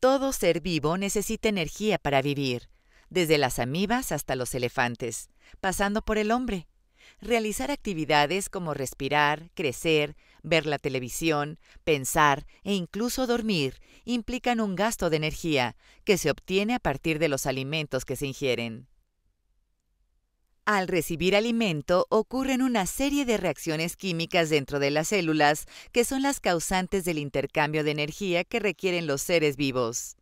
Todo ser vivo necesita energía para vivir, desde las amibas hasta los elefantes, pasando por el hombre. Realizar actividades como respirar, crecer, ver la televisión, pensar e incluso dormir implican un gasto de energía que se obtiene a partir de los alimentos que se ingieren. Al recibir alimento ocurren una serie de reacciones químicas dentro de las células que son las causantes del intercambio de energía que requieren los seres vivos.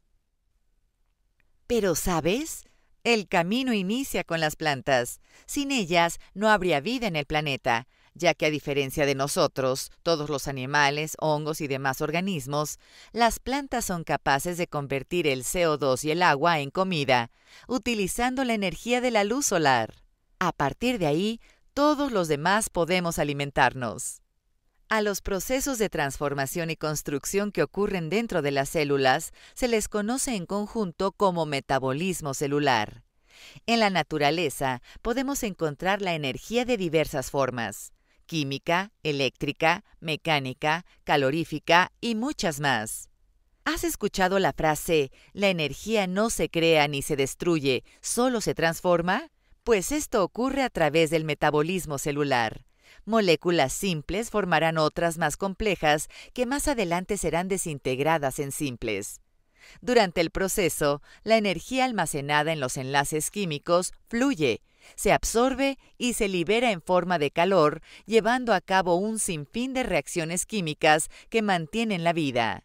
Pero, ¿sabes? El camino inicia con las plantas. Sin ellas no habría vida en el planeta, ya que a diferencia de nosotros, todos los animales, hongos y demás organismos, las plantas son capaces de convertir el CO2 y el agua en comida, utilizando la energía de la luz solar. A partir de ahí, todos los demás podemos alimentarnos. A los procesos de transformación y construcción que ocurren dentro de las células se les conoce en conjunto como metabolismo celular. En la naturaleza podemos encontrar la energía de diversas formas, química, eléctrica, mecánica, calorífica y muchas más. ¿Has escuchado la frase, la energía no se crea ni se destruye, solo se transforma? pues esto ocurre a través del metabolismo celular. Moléculas simples formarán otras más complejas que más adelante serán desintegradas en simples. Durante el proceso, la energía almacenada en los enlaces químicos fluye, se absorbe y se libera en forma de calor, llevando a cabo un sinfín de reacciones químicas que mantienen la vida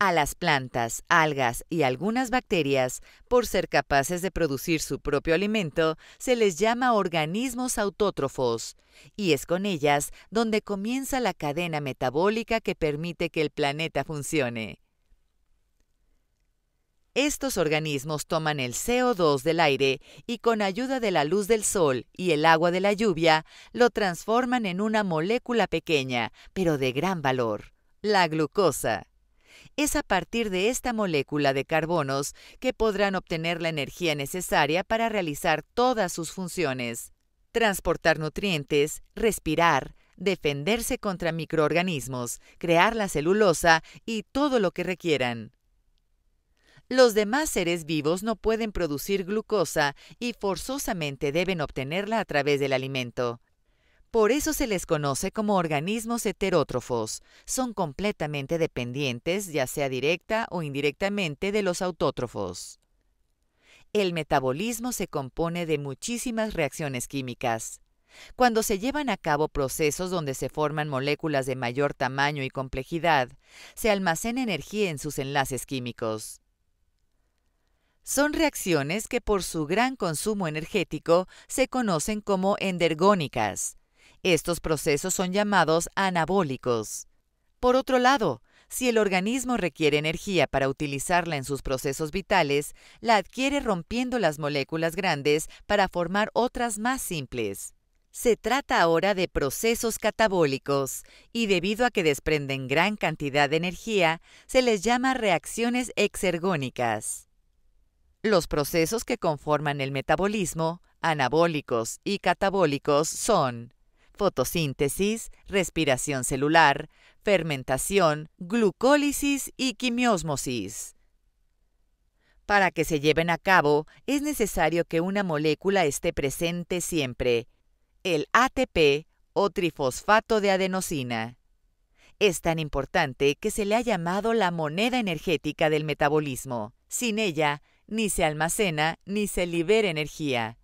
a las plantas, algas y algunas bacterias, por ser capaces de producir su propio alimento, se les llama organismos autótrofos, y es con ellas donde comienza la cadena metabólica que permite que el planeta funcione. Estos organismos toman el CO2 del aire y con ayuda de la luz del sol y el agua de la lluvia lo transforman en una molécula pequeña, pero de gran valor, la glucosa. Es a partir de esta molécula de carbonos que podrán obtener la energía necesaria para realizar todas sus funciones. Transportar nutrientes, respirar, defenderse contra microorganismos, crear la celulosa y todo lo que requieran. Los demás seres vivos no pueden producir glucosa y forzosamente deben obtenerla a través del alimento. Por eso se les conoce como organismos heterótrofos. Son completamente dependientes, ya sea directa o indirectamente, de los autótrofos. El metabolismo se compone de muchísimas reacciones químicas. Cuando se llevan a cabo procesos donde se forman moléculas de mayor tamaño y complejidad, se almacena energía en sus enlaces químicos. Son reacciones que por su gran consumo energético se conocen como endergónicas, estos procesos son llamados anabólicos. Por otro lado, si el organismo requiere energía para utilizarla en sus procesos vitales, la adquiere rompiendo las moléculas grandes para formar otras más simples. Se trata ahora de procesos catabólicos y debido a que desprenden gran cantidad de energía, se les llama reacciones exergónicas. Los procesos que conforman el metabolismo, anabólicos y catabólicos, son fotosíntesis, respiración celular, fermentación, glucólisis y quimiosmosis. Para que se lleven a cabo, es necesario que una molécula esté presente siempre, el ATP o trifosfato de adenosina. Es tan importante que se le ha llamado la moneda energética del metabolismo. Sin ella, ni se almacena ni se libera energía.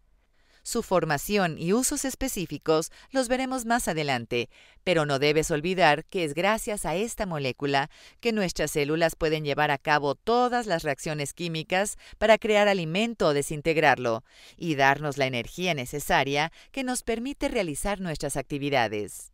Su formación y usos específicos los veremos más adelante, pero no debes olvidar que es gracias a esta molécula que nuestras células pueden llevar a cabo todas las reacciones químicas para crear alimento o desintegrarlo y darnos la energía necesaria que nos permite realizar nuestras actividades.